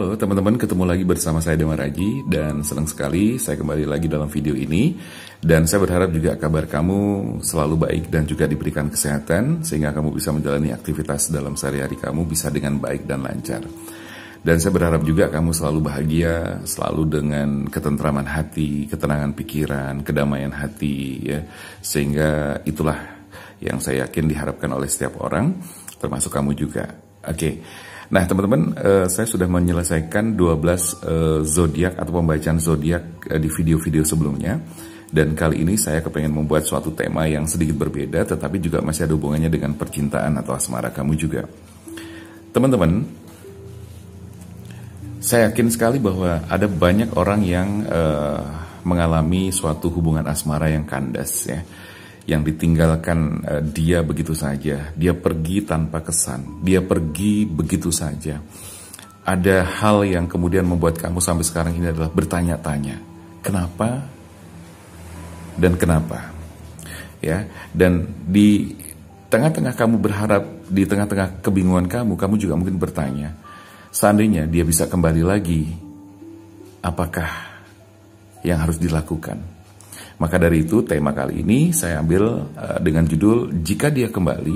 Halo teman-teman, ketemu lagi bersama saya Dewa Raji dan senang sekali saya kembali lagi dalam video ini dan saya berharap juga kabar kamu selalu baik dan juga diberikan kesehatan sehingga kamu bisa menjalani aktivitas dalam sehari-hari kamu bisa dengan baik dan lancar. Dan saya berharap juga kamu selalu bahagia, selalu dengan ketentraman hati, ketenangan pikiran, kedamaian hati ya. Sehingga itulah yang saya yakin diharapkan oleh setiap orang termasuk kamu juga. Oke. Okay. Nah, teman-teman, uh, saya sudah menyelesaikan 12 uh, eh, zodiak atau pembacaan zodiak uh, di video-video sebelumnya. Dan kali ini saya kepengen membuat suatu tema yang sedikit berbeda, tetapi juga masih ada hubungannya dengan percintaan atau asmara kamu juga. Teman-teman, saya yakin sekali bahwa ada banyak orang yang uh, mengalami suatu hubungan asmara yang kandas ya yang ditinggalkan uh, dia begitu saja. Dia pergi tanpa kesan, dia pergi begitu saja. Ada hal yang kemudian membuat kamu sampai sekarang ini adalah bertanya-tanya, kenapa dan kenapa, ya. Dan di tengah-tengah kamu berharap, di tengah-tengah kebingungan kamu, kamu juga mungkin bertanya, seandainya dia bisa kembali lagi, apakah yang harus dilakukan? Maka dari itu tema kali ini saya ambil eh, dengan judul Jika Dia Kembali,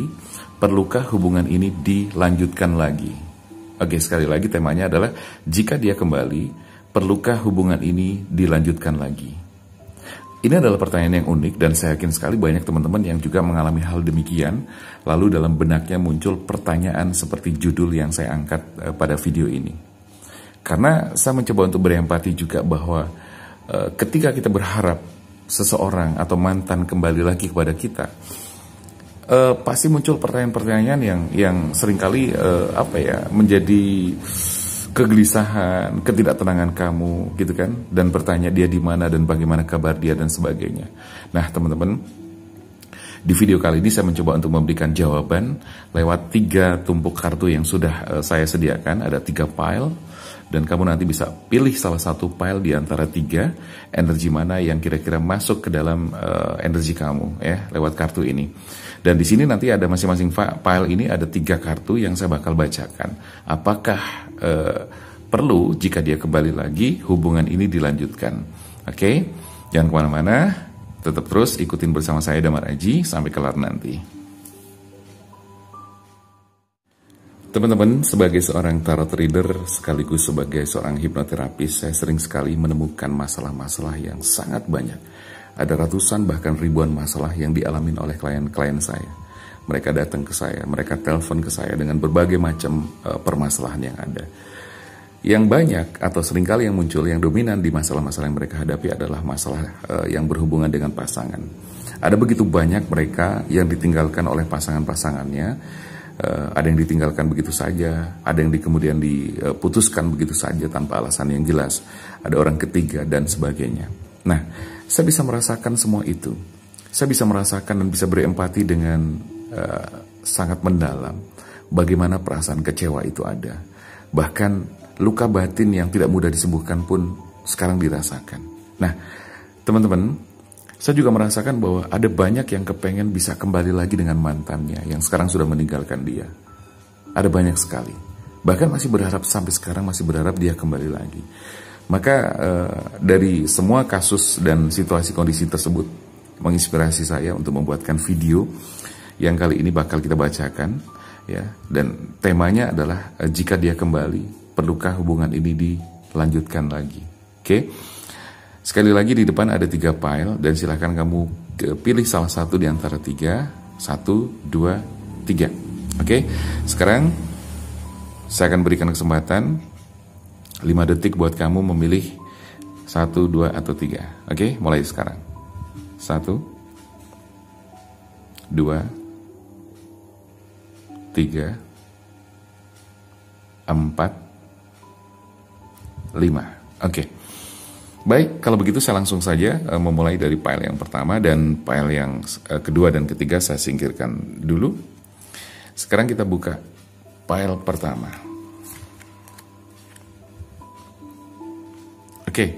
Perlukah Hubungan Ini Dilanjutkan Lagi? Oke, sekali lagi temanya adalah Jika Dia Kembali, Perlukah Hubungan Ini Dilanjutkan Lagi? Ini adalah pertanyaan yang unik dan saya yakin sekali banyak teman-teman yang juga mengalami hal demikian. Lalu dalam benaknya muncul pertanyaan seperti judul yang saya angkat eh, pada video ini. Karena saya mencoba untuk berempati juga bahwa eh, ketika kita berharap seseorang atau mantan kembali lagi kepada kita uh, pasti muncul pertanyaan-pertanyaan yang yang seringkali uh, apa ya menjadi kegelisahan, ketidaktenangan kamu gitu kan dan bertanya dia di mana dan bagaimana kabar dia dan sebagainya. Nah, teman-teman, di video kali ini saya mencoba untuk memberikan jawaban lewat tiga tumpuk kartu yang sudah eh, saya sediakan, ada tiga pile dan kamu nanti bisa pilih salah satu pile di antara tiga energi mana yang kira-kira masuk ke dalam uh, energi kamu ya lewat kartu ini. Dan di sini nanti ada masing-masing pile ini ada tiga kartu yang saya bakal bacakan. Apakah uh, perlu jika dia kembali lagi hubungan ini dilanjutkan? Oke, okay? jangan kemana-mana, tetap terus ikutin bersama saya Damar Aji sampai kelar nanti. Teman-teman, sebagai seorang tarot reader sekaligus sebagai seorang hipnoterapis, saya sering sekali menemukan masalah-masalah yang sangat banyak. Ada ratusan bahkan ribuan masalah yang dialami oleh klien-klien saya. Mereka datang ke saya, mereka telepon ke saya dengan berbagai macam uh, permasalahan yang ada. Yang banyak atau seringkali yang muncul yang dominan di masalah-masalah yang mereka hadapi adalah masalah uh, yang berhubungan dengan pasangan. Ada begitu banyak mereka yang ditinggalkan oleh pasangan-pasangannya Eh, ada yang ditinggalkan begitu saja, ada yang di, kemudian diputuskan begitu saja tanpa alasan yang jelas, ada orang ketiga dan sebagainya. Nah, saya bisa merasakan semua itu. Saya bisa merasakan dan bisa berempati dengan uh, sangat mendalam bagaimana perasaan kecewa itu ada. Bahkan luka batin yang tidak mudah disembuhkan pun sekarang dirasakan. Nah, teman-teman, saya juga merasakan bahwa ada banyak yang kepengen bisa kembali lagi dengan mantannya yang sekarang sudah meninggalkan dia. Ada banyak sekali. Bahkan masih berharap sampai sekarang masih berharap dia kembali lagi. Maka eh, dari semua kasus dan situasi kondisi tersebut menginspirasi saya untuk membuatkan video yang kali ini bakal kita bacakan ya dan temanya adalah eh, jika dia kembali perlukah hubungan ini dilanjutkan lagi. Oke. Okay? Sekali lagi di depan ada tiga file dan silahkan kamu pilih salah satu di antara tiga. Satu, dua, tiga. Oke, sekarang saya akan berikan kesempatan 5 detik buat kamu memilih satu, dua, atau tiga. Oke, mulai sekarang. Satu, dua, tiga, empat, lima. Oke. Okay. Baik, kalau begitu saya langsung saja uh, memulai dari file yang pertama dan file yang uh, kedua dan ketiga saya singkirkan dulu. Sekarang kita buka file pertama. Oke, okay.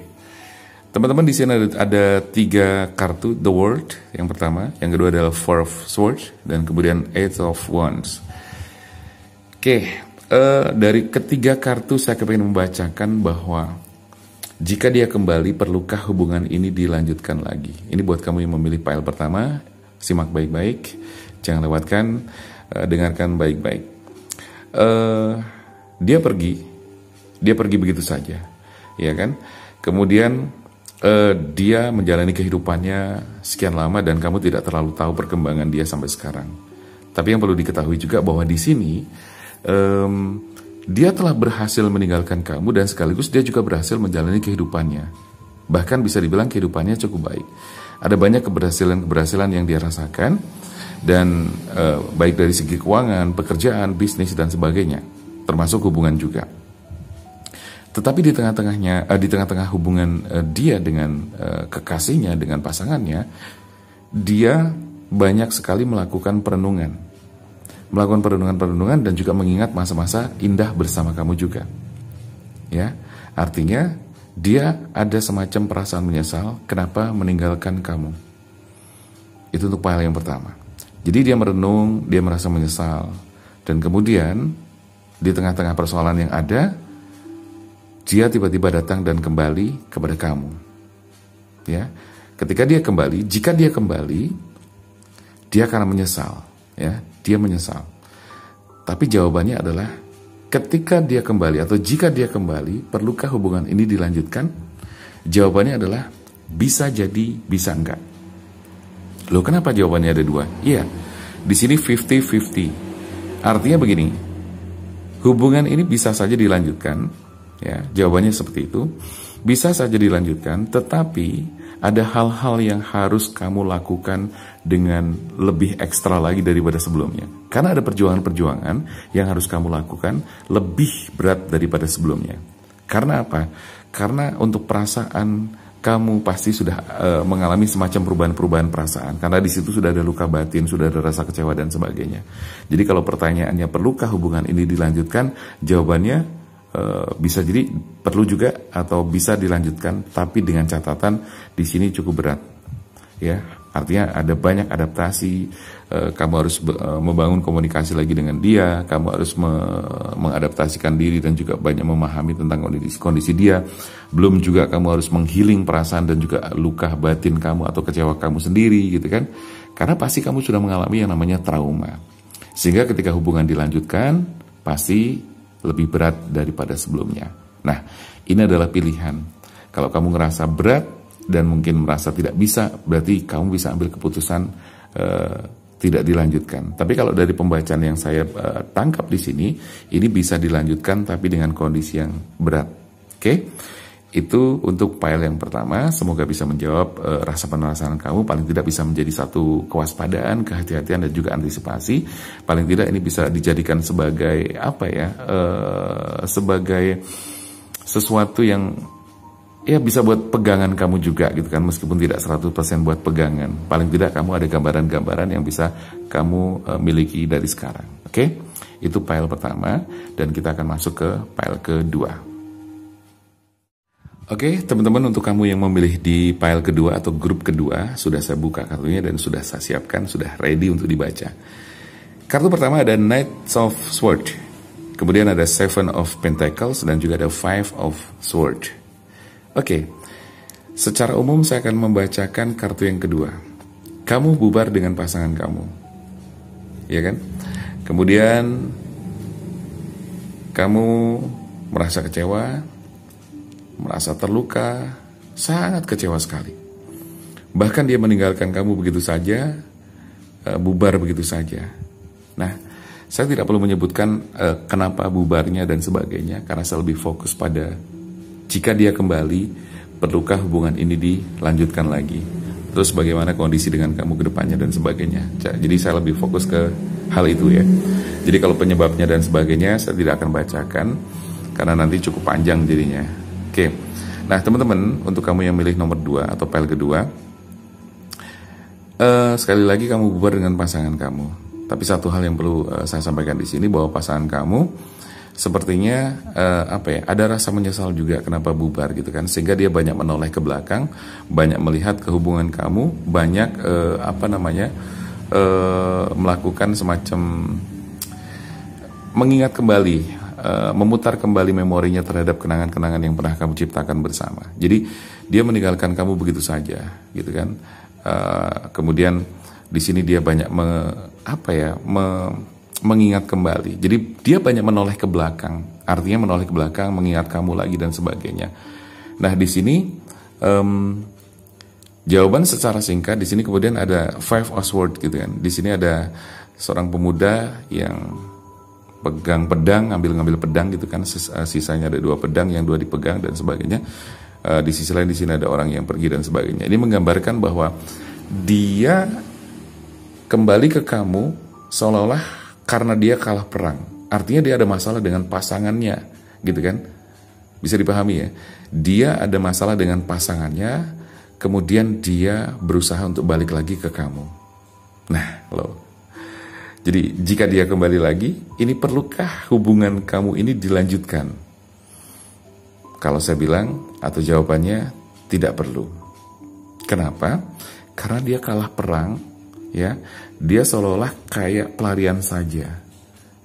teman-teman di sini ada, ada tiga kartu The World yang pertama, yang kedua adalah Four of Swords dan kemudian Eight of Wands. Oke, okay. uh, eh, dari ketiga kartu saya ingin membacakan bahwa jika dia kembali, perlukah hubungan ini dilanjutkan lagi? Ini buat kamu yang memilih file pertama, simak baik-baik, jangan lewatkan, uh, dengarkan baik-baik. Uh, dia pergi, dia pergi begitu saja, ya kan? Kemudian uh, dia menjalani kehidupannya sekian lama dan kamu tidak terlalu tahu perkembangan dia sampai sekarang. Tapi yang perlu diketahui juga bahwa di sini um, dia telah berhasil meninggalkan kamu dan sekaligus dia juga berhasil menjalani kehidupannya. Bahkan bisa dibilang kehidupannya cukup baik. Ada banyak keberhasilan-keberhasilan yang dia rasakan dan e, baik dari segi keuangan, pekerjaan, bisnis dan sebagainya, termasuk hubungan juga. Tetapi di tengah-tengahnya, eh, di tengah-tengah hubungan eh, dia dengan eh, kekasihnya, dengan pasangannya, dia banyak sekali melakukan perenungan melakukan perundungan-perundungan dan juga mengingat masa-masa indah bersama kamu juga. Ya, artinya dia ada semacam perasaan menyesal kenapa meninggalkan kamu. Itu untuk pahala yang pertama. Jadi dia merenung, dia merasa menyesal. Dan kemudian di tengah-tengah persoalan yang ada, dia tiba-tiba datang dan kembali kepada kamu. Ya. Ketika dia kembali, jika dia kembali, dia karena menyesal, ya dia menyesal. Tapi jawabannya adalah ketika dia kembali atau jika dia kembali, perlukah hubungan ini dilanjutkan? Jawabannya adalah bisa jadi, bisa enggak. Loh kenapa jawabannya ada dua? Iya, di sini 50-50. Artinya begini, hubungan ini bisa saja dilanjutkan, ya jawabannya seperti itu, bisa saja dilanjutkan, tetapi ada hal-hal yang harus kamu lakukan dengan lebih ekstra lagi daripada sebelumnya. Karena ada perjuangan-perjuangan yang harus kamu lakukan lebih berat daripada sebelumnya. Karena apa? Karena untuk perasaan kamu pasti sudah e, mengalami semacam perubahan-perubahan perasaan karena di situ sudah ada luka batin, sudah ada rasa kecewa dan sebagainya. Jadi kalau pertanyaannya perlukah hubungan ini dilanjutkan? Jawabannya Eh, bisa jadi perlu juga atau bisa dilanjutkan tapi dengan catatan di sini cukup berat ya artinya ada banyak adaptasi eh, kamu harus eh, membangun komunikasi lagi dengan dia kamu harus mengadaptasikan diri dan juga banyak memahami tentang kondisi kondisi dia belum juga kamu harus menghiling perasaan dan juga luka batin kamu atau kecewa kamu sendiri gitu kan karena pasti kamu sudah mengalami yang namanya trauma sehingga ketika hubungan dilanjutkan pasti lebih berat daripada sebelumnya. Nah, ini adalah pilihan. Kalau kamu ngerasa berat dan mungkin merasa tidak bisa, berarti kamu bisa ambil keputusan uh, tidak dilanjutkan. Tapi kalau dari pembacaan yang saya uh, tangkap di sini, ini bisa dilanjutkan tapi dengan kondisi yang berat. Oke? Okay? Itu untuk file yang pertama, semoga bisa menjawab e, rasa penasaran kamu, paling tidak bisa menjadi satu kewaspadaan, kehati-hatian dan juga antisipasi. Paling tidak ini bisa dijadikan sebagai apa ya? E, sebagai sesuatu yang ya bisa buat pegangan kamu juga gitu kan meskipun tidak 100% buat pegangan. Paling tidak kamu ada gambaran-gambaran yang bisa kamu e, miliki dari sekarang. Oke? Okay? Itu file pertama dan kita akan masuk ke file kedua. Oke, okay, teman-teman untuk kamu yang memilih di file kedua atau grup kedua, sudah saya buka kartunya dan sudah saya siapkan, sudah ready untuk dibaca. Kartu pertama ada Knight of Swords, kemudian ada Seven of Pentacles, dan juga ada Five of Swords. Oke, okay. secara umum saya akan membacakan kartu yang kedua. Kamu bubar dengan pasangan kamu. Ya kan? Kemudian, kamu merasa kecewa, merasa terluka, sangat kecewa sekali. Bahkan dia meninggalkan kamu begitu saja, eh, bubar begitu saja. Nah, saya tidak perlu menyebutkan eh, kenapa bubarnya dan sebagainya, karena saya lebih fokus pada jika dia kembali, perlukah hubungan ini dilanjutkan lagi? Terus bagaimana kondisi dengan kamu ke depannya dan sebagainya. Jadi saya lebih fokus ke hal itu ya. Jadi kalau penyebabnya dan sebagainya saya tidak akan bacakan karena nanti cukup panjang jadinya. Oke. Nah, teman-teman, untuk kamu yang milih nomor 2 atau pel kedua, uh, sekali lagi kamu bubar dengan pasangan kamu. Tapi satu hal yang perlu uh, saya sampaikan di sini bahwa pasangan kamu sepertinya uh, apa ya ada rasa menyesal juga kenapa bubar gitu kan sehingga dia banyak menoleh ke belakang banyak melihat kehubungan kamu banyak uh, apa namanya uh, melakukan semacam mengingat kembali Eh, memutar kembali memorinya terhadap kenangan-kenangan yang pernah kamu ciptakan bersama. Jadi dia meninggalkan kamu begitu saja, gitu kan? Uh, kemudian di sini dia banyak me, apa ya me, mengingat kembali. Jadi dia banyak menoleh ke belakang, artinya menoleh ke belakang, mengingat kamu lagi dan sebagainya. Nah di sini um, jawaban secara singkat di sini kemudian ada Five Oswald gitu kan. Di sini ada seorang pemuda yang pegang pedang, ngambil-ngambil pedang gitu kan, eh, sisanya ada dua pedang, yang dua dipegang dan sebagainya. Eh, di sisi lain di sini ada orang yang pergi dan sebagainya. Ini menggambarkan bahwa dia kembali ke kamu seolah-olah karena dia kalah perang. Artinya dia ada masalah dengan pasangannya, gitu kan? Bisa dipahami ya. Dia ada masalah dengan pasangannya, kemudian dia berusaha untuk balik lagi ke kamu. Nah, loh jadi jika dia kembali lagi, ini perlukah hubungan kamu ini dilanjutkan? Kalau saya bilang atau jawabannya tidak perlu. Kenapa? Karena dia kalah perang, ya. Dia seolah-olah kayak pelarian saja.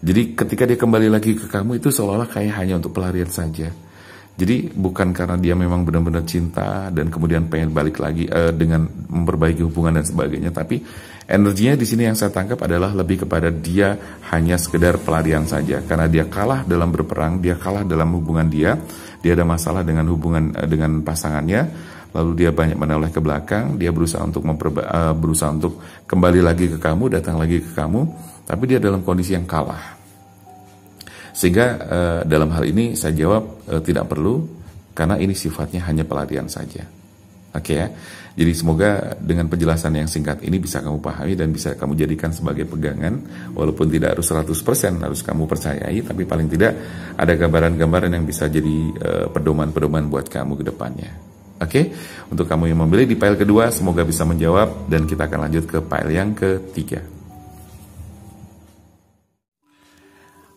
Jadi ketika dia kembali lagi ke kamu itu seolah-olah kayak hanya untuk pelarian saja. Jadi bukan karena dia memang benar-benar cinta dan kemudian pengen balik lagi uh, dengan memperbaiki hubungan dan sebagainya, tapi energinya di sini yang saya tangkap adalah lebih kepada dia hanya sekedar pelarian saja karena dia kalah dalam berperang, dia kalah dalam hubungan dia, dia ada masalah dengan hubungan uh, dengan pasangannya, lalu dia banyak menoleh ke belakang, dia berusaha untuk memperba uh, berusaha untuk kembali lagi ke kamu, datang lagi ke kamu, tapi dia dalam kondisi yang kalah. Sehingga eh, dalam hal ini saya jawab eh, tidak perlu karena ini sifatnya hanya pelatihan saja. Oke okay, ya. Jadi semoga dengan penjelasan yang singkat ini bisa kamu pahami dan bisa kamu jadikan sebagai pegangan walaupun tidak harus 100% harus kamu percayai tapi paling tidak ada gambaran-gambaran yang bisa jadi eh, pedoman-pedoman buat kamu ke depannya. Oke, okay? untuk kamu yang memilih di file kedua semoga bisa menjawab dan kita akan lanjut ke file yang ketiga.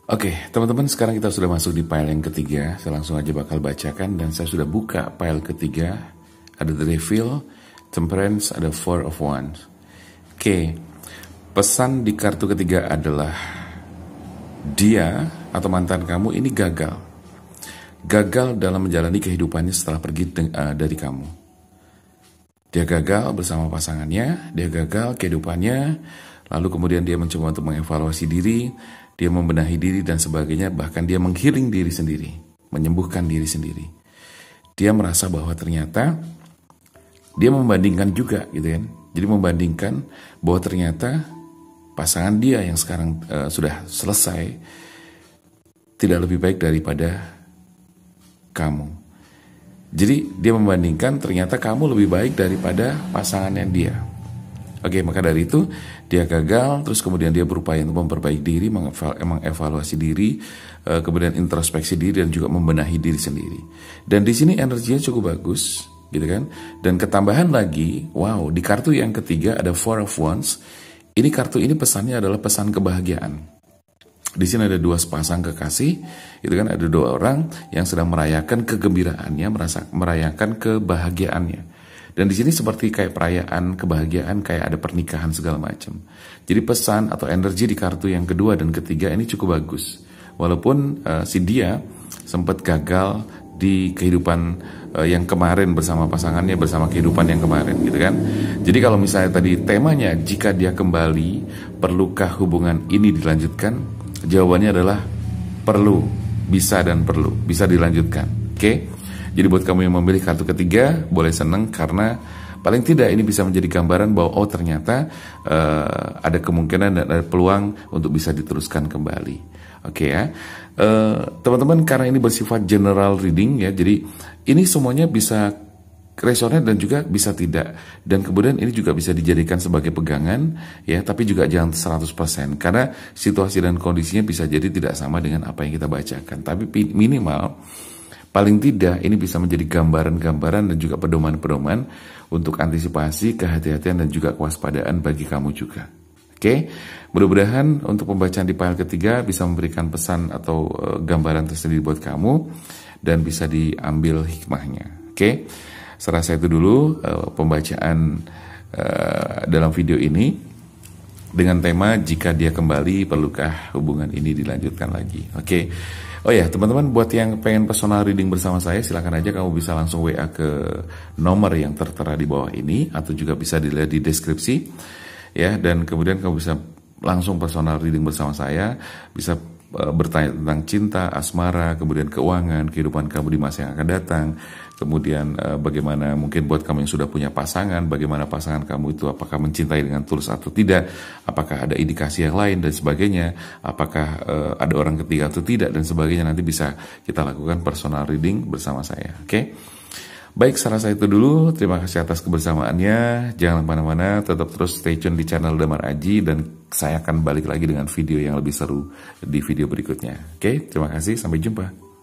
Oke, teman-teman sekarang kita sudah masuk di file yang ketiga. Saya langsung aja bakal bacakan dan saya sudah buka file ketiga. Ada The Reveal, Temperance, ada Four of Wands. Oke, pesan di kartu ketiga adalah dia atau mantan kamu ini gagal. Gagal dalam menjalani kehidupannya setelah pergi eh, dari kamu. Dia gagal bersama pasangannya, dia gagal kehidupannya, lalu kemudian dia mencoba untuk mengevaluasi diri, dia membenahi diri dan sebagainya, bahkan dia menghiring diri sendiri, menyembuhkan diri sendiri. Dia merasa bahwa ternyata dia membandingkan juga gitu kan. Jadi membandingkan bahwa ternyata pasangan dia yang sekarang e, sudah selesai tidak lebih baik daripada kamu. Jadi dia membandingkan ternyata kamu lebih baik daripada pasangannya dia. Oke, maka dari itu dia gagal, terus kemudian dia berupaya untuk memperbaiki diri, mengevaluasi diri, eh, kemudian introspeksi diri dan juga membenahi diri sendiri. Dan di sini energinya cukup bagus, gitu kan? Dan ketambahan lagi, wow, di kartu yang ketiga ada Four of Wands. Ini kartu ini pesannya adalah pesan kebahagiaan. Di sini ada dua sepasang kekasih, itu kan ada dua orang yang sedang merayakan kegembiraannya, merasa merayakan kebahagiaannya. Dan di sini seperti kayak perayaan, kebahagiaan, kayak ada pernikahan segala macam. Jadi pesan atau energi di kartu yang kedua dan ketiga ini cukup bagus. Walaupun uh, si dia sempat gagal di kehidupan uh, yang kemarin bersama pasangannya bersama kehidupan yang kemarin gitu kan. Jadi kalau misalnya tadi temanya jika dia kembali perlukah hubungan ini dilanjutkan? Jawabannya adalah perlu, bisa dan perlu, bisa dilanjutkan. Oke. Okay? Jadi buat kamu yang memilih kartu ketiga boleh seneng karena paling tidak ini bisa menjadi gambaran bahwa oh ternyata uh, ada kemungkinan dan ada peluang untuk bisa diteruskan kembali. Oke okay, ya. teman eh, teman-teman karena ini bersifat general reading ya. Jadi ini semuanya bisa resonan dan juga bisa tidak. Dan kemudian ini juga bisa dijadikan sebagai pegangan ya, tapi juga jangan 100% karena situasi dan kondisinya bisa jadi tidak sama dengan apa yang kita bacakan. Tapi minimal Paling tidak ini bisa menjadi gambaran-gambaran dan juga pedoman-pedoman untuk antisipasi, kehati-hatian dan juga kewaspadaan bagi kamu juga. Oke, mudah-mudahan untuk pembacaan di file ketiga bisa memberikan pesan atau eh, gambaran tersendiri buat kamu dan bisa diambil hikmahnya. Oke, okay? serasa itu dulu eh, pembacaan eh, dalam video ini dengan tema jika dia kembali perlukah hubungan ini dilanjutkan lagi. Oke. Okay? Oh ya, teman-teman buat yang pengen personal reading bersama saya silahkan aja kamu bisa langsung WA ke nomor yang tertera di bawah ini atau juga bisa dilihat di deskripsi. Ya, dan kemudian kamu bisa langsung personal reading bersama saya, bisa eh, bertanya tentang cinta, asmara, kemudian keuangan, kehidupan kamu di masa yang akan datang, kemudian uh, bagaimana mungkin buat kamu yang sudah punya pasangan, bagaimana pasangan kamu itu apakah mencintai dengan tulus atau tidak, apakah ada indikasi yang lain dan sebagainya, apakah uh, ada orang ketiga atau tidak dan sebagainya nanti bisa kita lakukan personal reading bersama saya, oke? Okay? Baik, saya rasa itu dulu. Terima kasih atas kebersamaannya. Jangan kemana-mana, tetap terus stay tune di channel Damar Aji dan saya akan balik lagi dengan video yang lebih seru di video berikutnya. Oke, terima kasih. Sampai jumpa.